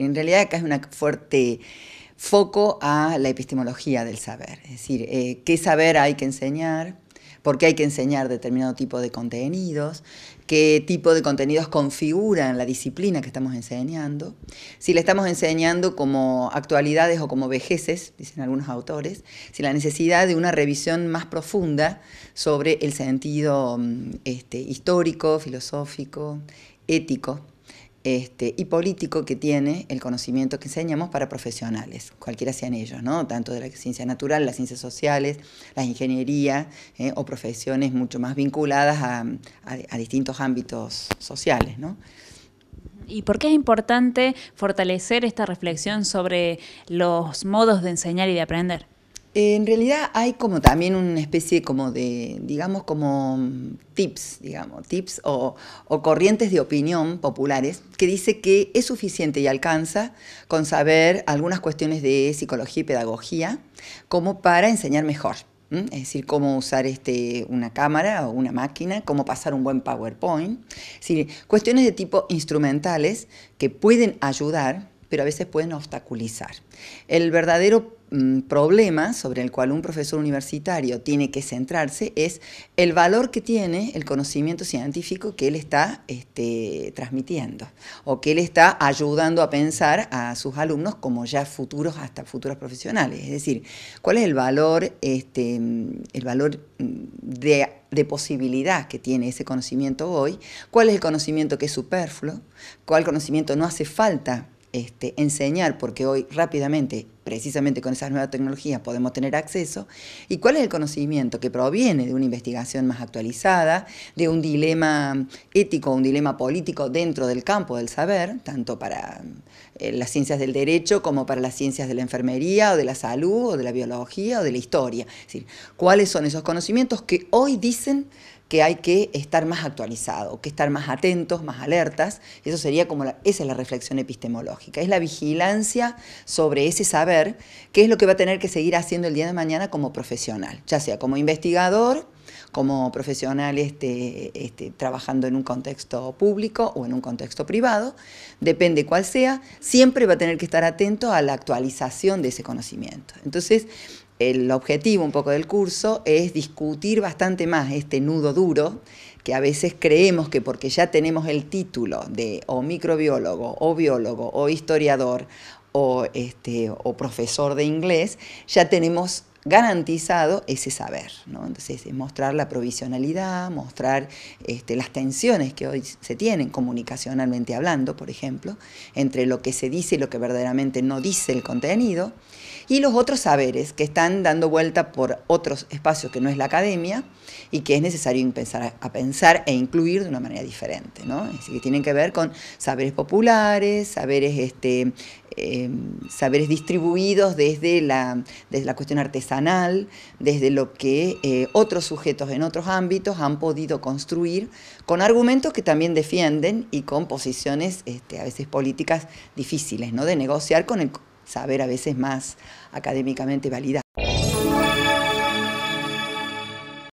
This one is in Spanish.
en realidad acá es un fuerte foco a la epistemología del saber, es decir, eh, qué saber hay que enseñar, por qué hay que enseñar determinado tipo de contenidos, qué tipo de contenidos configuran la disciplina que estamos enseñando, si la estamos enseñando como actualidades o como vejeces, dicen algunos autores, si la necesidad de una revisión más profunda sobre el sentido mm, este, histórico, filosófico, ético este, y político que tiene el conocimiento que enseñamos para profesionales, cualquiera sean ellos, ¿no? tanto de la ciencia natural, las ciencias sociales, las ingeniería ¿eh? o profesiones mucho más vinculadas a, distintos ámbitos sociales. ¿no? ¿Y por qué es importante fortalecer esta reflexión sobre los modos de enseñar y de aprender? En realidad hay como también una especie como de, digamos, como mm, tips, digamos, tips o, corrientes de opinión populares que dice que es suficiente y alcanza con saber algunas cuestiones de psicología y pedagogía como para enseñar mejor. Es decir, cómo usar este, una cámara o una máquina, cómo pasar un buen PowerPoint. Es decir, cuestiones de tipo instrumentales que pueden ayudar, pero a veces pueden obstaculizar. El verdadero problema sobre el cual un profesor universitario tiene que centrarse es el valor que tiene el conocimiento científico que él está este, transmitiendo o que él está ayudando a pensar a sus alumnos como ya futuros hasta futuros profesionales. Es decir, cuál es el valor, este, el valor mm, de de posibilidad que tiene ese conocimiento hoy, cuál es el conocimiento que es superfluo, cuál conocimiento no hace falta este, enseñar, porque hoy rápidamente, precisamente con esas nuevas tecnologías, podemos tener acceso, y cuál es el conocimiento que proviene de una investigación más actualizada, de un dilema ético, un dilema político dentro del campo del saber, tanto para eh, las ciencias del derecho como para las ciencias de la enfermería o de la salud o de la biología o de la historia. Es decir, cuáles son esos conocimientos que hoy dicen que hay que estar más actualizado, que estar más atentos, más alertas. Eso sería como la, esa es la reflexión epistemológica, es la vigilancia sobre ese saber, que es lo que va a tener que seguir haciendo el día de mañana como profesional, ya sea como investigador, como profesional este, este, trabajando en un contexto público o en un contexto privado, depende cuál sea, siempre va a tener que estar atento a la actualización de ese conocimiento. Entonces, el objetivo un poco del curso es discutir bastante más este nudo duro que a veces creemos que porque ya tenemos el título de o microbiólogo o biólogo o historiador o, este, o profesor de inglés, ya tenemos garantizado ese saber. ¿no? Entonces, mostrar la provisionalidad, mostrar este, las tensiones que hoy se tienen comunicacionalmente hablando, por ejemplo, entre lo que se dice y lo que verdaderamente no dice el contenido y los otros saberes que están dando vuelta por otros espacios que no es la academia y que es necesario empezar a pensar e incluir de una manera diferente. ¿no? Es que tienen que ver con saberes populares, saberes, este, em, saberes distribuidos desde la, la cuestión artesanal, desde lo que eh, otros sujetos en otros ámbitos han podido construir con argumentos que también defienden y con posiciones este, a veces políticas difíciles ¿no? de negociar con el saber a veces más académicamente validar.